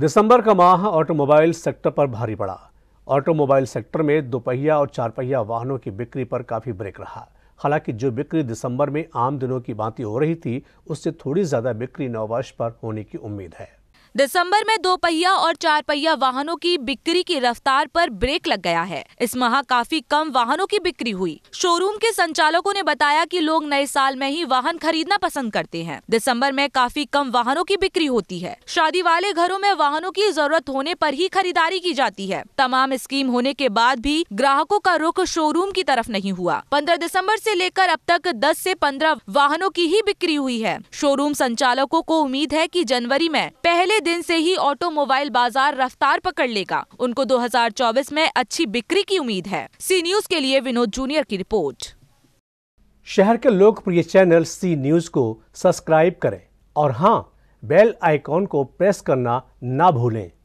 दिसंबर का माह automobile sector पर भारी पड़ा ऑटोमोबाइल सेक्टर में दोपहिया और चार पहिया वाहनों की बिक्री पर काफी ब्रेक रहा हालांकि जो बिक्री दिसंबर में आम दिनों की बाती हो रही थी उससे थोड़ी ज्यादा बिक्री नववर्ष पर होने की उम्मीद है दिसंबर में दो पहिया और चार पहिया वाहनों की बिक्री की रफ्तार पर ब्रेक लग गया है इस माह काफी कम वाहनों की बिक्री हुई शोरूम के संचालकों ने बताया कि लोग नए साल में ही वाहन खरीदना पसंद करते हैं दिसंबर में काफी कम वाहनों की बिक्री होती है शादी वाले घरों में वाहनों की जरूरत होने पर ही खरीदारी की जाती है तमाम स्कीम होने के बाद भी ग्राहकों का रुख शोरूम की तरफ नहीं हुआ पंद्रह दिसम्बर ऐसी लेकर अब तक दस ऐसी पंद्रह वाहनों की ही बिक्री हुई है शोरूम संचालकों को उम्मीद है की जनवरी में पहले दिन से ही ऑटोमोबाइल बाजार रफ्तार पकड़ लेगा उनको 2024 में अच्छी बिक्री की उम्मीद है सी न्यूज के लिए विनोद जूनियर की रिपोर्ट शहर के लोकप्रिय चैनल सी न्यूज को सब्सक्राइब करें और हाँ बेल आइकॉन को प्रेस करना ना भूलें